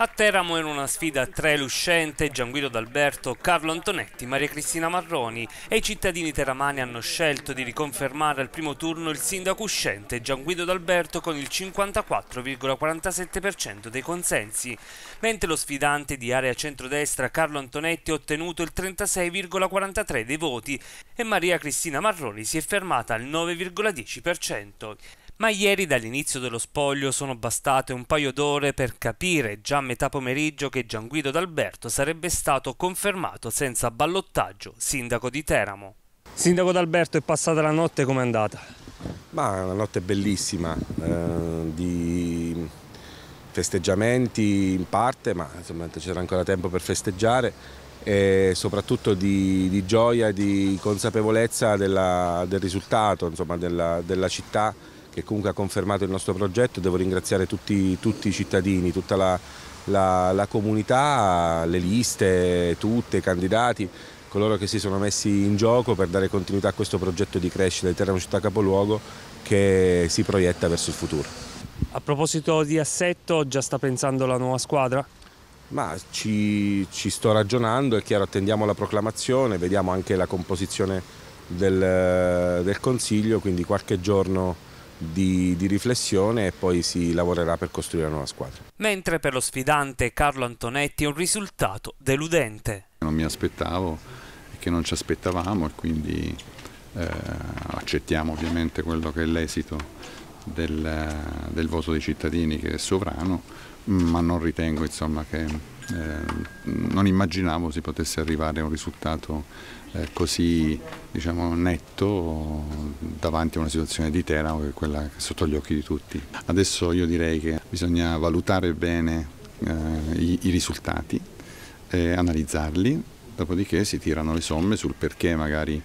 A Teramo era una sfida a tre luscente, Gianguido D'Alberto, Carlo Antonetti, Maria Cristina Marroni e i cittadini teramani hanno scelto di riconfermare al primo turno il sindaco uscente Gianguido D'Alberto con il 54,47% dei consensi, mentre lo sfidante di area centrodestra Carlo Antonetti ha ottenuto il 36,43% dei voti e Maria Cristina Marroni si è fermata al 9,10%. Ma ieri dall'inizio dello spoglio sono bastate un paio d'ore per capire già a metà pomeriggio che Gianguido D'Alberto sarebbe stato confermato senza ballottaggio sindaco di Teramo. Sindaco D'Alberto è passata la notte, com'è andata? Ma una notte bellissima, eh, di festeggiamenti in parte, ma c'era ancora tempo per festeggiare e soprattutto di, di gioia e di consapevolezza della, del risultato, insomma, della, della città che comunque ha confermato il nostro progetto. Devo ringraziare tutti, tutti i cittadini, tutta la, la, la comunità, le liste, tutte, i candidati coloro che si sono messi in gioco per dare continuità a questo progetto di crescita di Terreno Città Capoluogo che si proietta verso il futuro. A proposito di assetto, già sta pensando la nuova squadra? Ma ci, ci sto ragionando, è chiaro, attendiamo la proclamazione, vediamo anche la composizione del, del Consiglio, quindi qualche giorno di, di, riflessione e poi si lavorerà per costruire una nuova squadra. Mentre per lo sfidante Carlo Antonetti è un risultato deludente. Non mi aspettavo e che non ci aspettavamo e quindi eh, accettiamo ovviamente quello che è l'esito del, del voto dei cittadini che è sovrano, ma non ritengo insomma, che eh, non immaginavo si potesse arrivare a un risultato eh, così diciamo, netto davanti a una situazione di Teramo che è quella sotto gli occhi di tutti. Adesso io direi che bisogna valutare bene eh, i, i, risultati, analizzarli, dopodiché si tirano le somme sul perché magari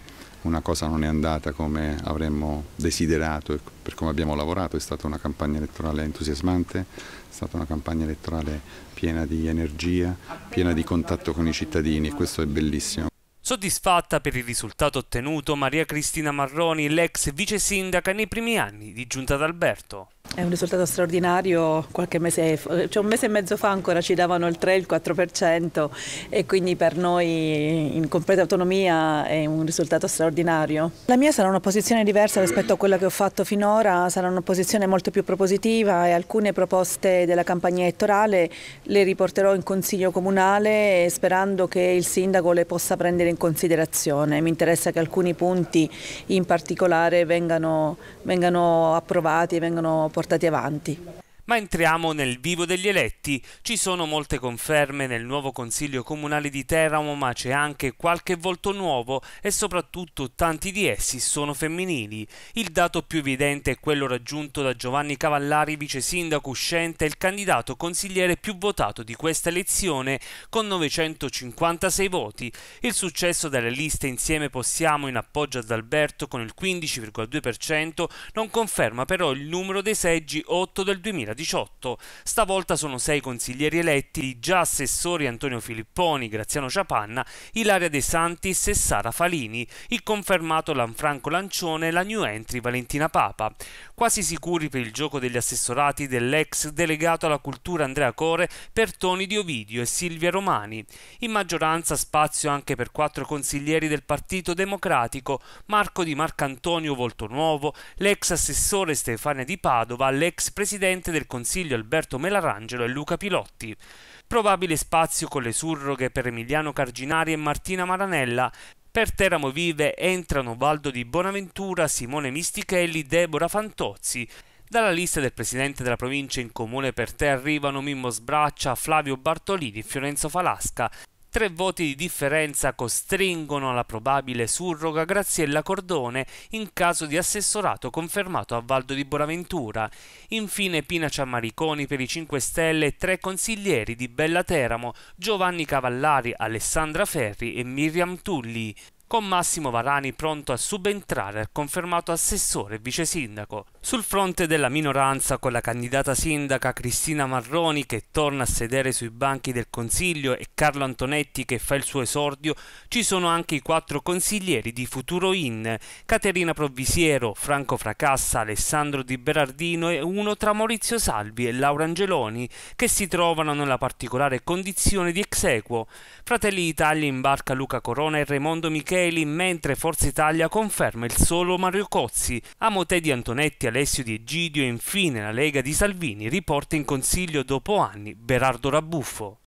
una cosa non è andata come avremmo desiderato e per come abbiamo lavorato, è stata una campagna elettorale entusiasmante, è stata una campagna elettorale piena di energia, piena di contatto con i cittadini e questo è bellissimo. Soddisfatta per il risultato ottenuto, Maria Cristina Marroni, l'ex vice sindaca nei primi anni di Giunta d'Alberto. È un risultato straordinario, qualche mese, cioè un mese e mezzo fa ancora ci davano il 3, il 4% e quindi per noi in completa autonomia è un risultato straordinario. La mia sarà una posizione diversa rispetto a quella che ho fatto finora, sarà una posizione molto più propositiva e alcune proposte della campagna elettorale le riporterò in consiglio comunale sperando che il sindaco le possa prendere in in considerazione. Mi interessa che alcuni punti in particolare vengano, vengano approvati e vengano portati avanti. Ma entriamo nel vivo degli eletti. Ci sono molte conferme nel nuovo Consiglio Comunale di Teramo, ma c'è anche qualche volto nuovo e soprattutto tanti di essi sono femminili. Il dato più evidente è quello raggiunto da Giovanni Cavallari, vice sindaco uscente, il candidato consigliere più votato di questa elezione con 956 voti. Il successo delle liste Insieme Possiamo in appoggio ad Alberto con il 15,2% non conferma però il numero dei seggi 8 del 2020. 2018. Stavolta sono sei consiglieri eletti, già assessori Antonio Filipponi, Graziano Ciapanna, Ilaria De Santis e Sara Falini, il confermato Lanfranco Lancione e la new entry Valentina Papa. Quasi sicuri per il gioco degli assessorati dell'ex delegato alla cultura Andrea Core per Toni di Ovidio e Silvia Romani. In maggioranza spazio anche per quattro consiglieri del Partito Democratico, Marco Di Marcantonio Volto Nuovo, l'ex assessore Stefania Di Padova, l'ex presidente del del Consiglio Alberto Melarangelo e Luca Pilotti. Probabile spazio con le surroghe per Emiliano Carginari e Martina Maranella, per Teramo Vive entrano Valdo di Bonaventura, Simone Mistichelli, Deborah Fantozzi. Dalla lista del presidente della provincia in comune per te arrivano Mimmo Sbraccia, Flavio Bartolini, Fiorenzo Falasca, Tre voti di differenza costringono alla probabile surroga Graziella Cordone in caso di assessorato confermato a Valdo di Bonaventura. Infine Pina Ciammariconi per i 5 Stelle e tre consiglieri di Bella Teramo, Giovanni Cavallari, Alessandra Ferri e Miriam Tulli con Massimo Varani pronto a subentrare, al confermato assessore e vice sindaco. Sul fronte della minoranza con la candidata sindaca Cristina Marroni che torna a sedere sui banchi del Consiglio e Carlo Antonetti che fa il suo esordio, ci sono anche i quattro consiglieri di Futuro In, Caterina Provvisiero, Franco Fracassa, Alessandro Di Berardino e uno tra Maurizio Salvi e Laura Angeloni che si trovano nella particolare condizione di ex equo. Fratelli Italia imbarca Luca Corona e Raimondo Michele Peli, mentre Forza Italia conferma il solo Mario Cozzi. Amotè di Antonetti, Alessio Di Egidio e infine la Lega di Salvini riporta in consiglio dopo anni Berardo Rabuffo.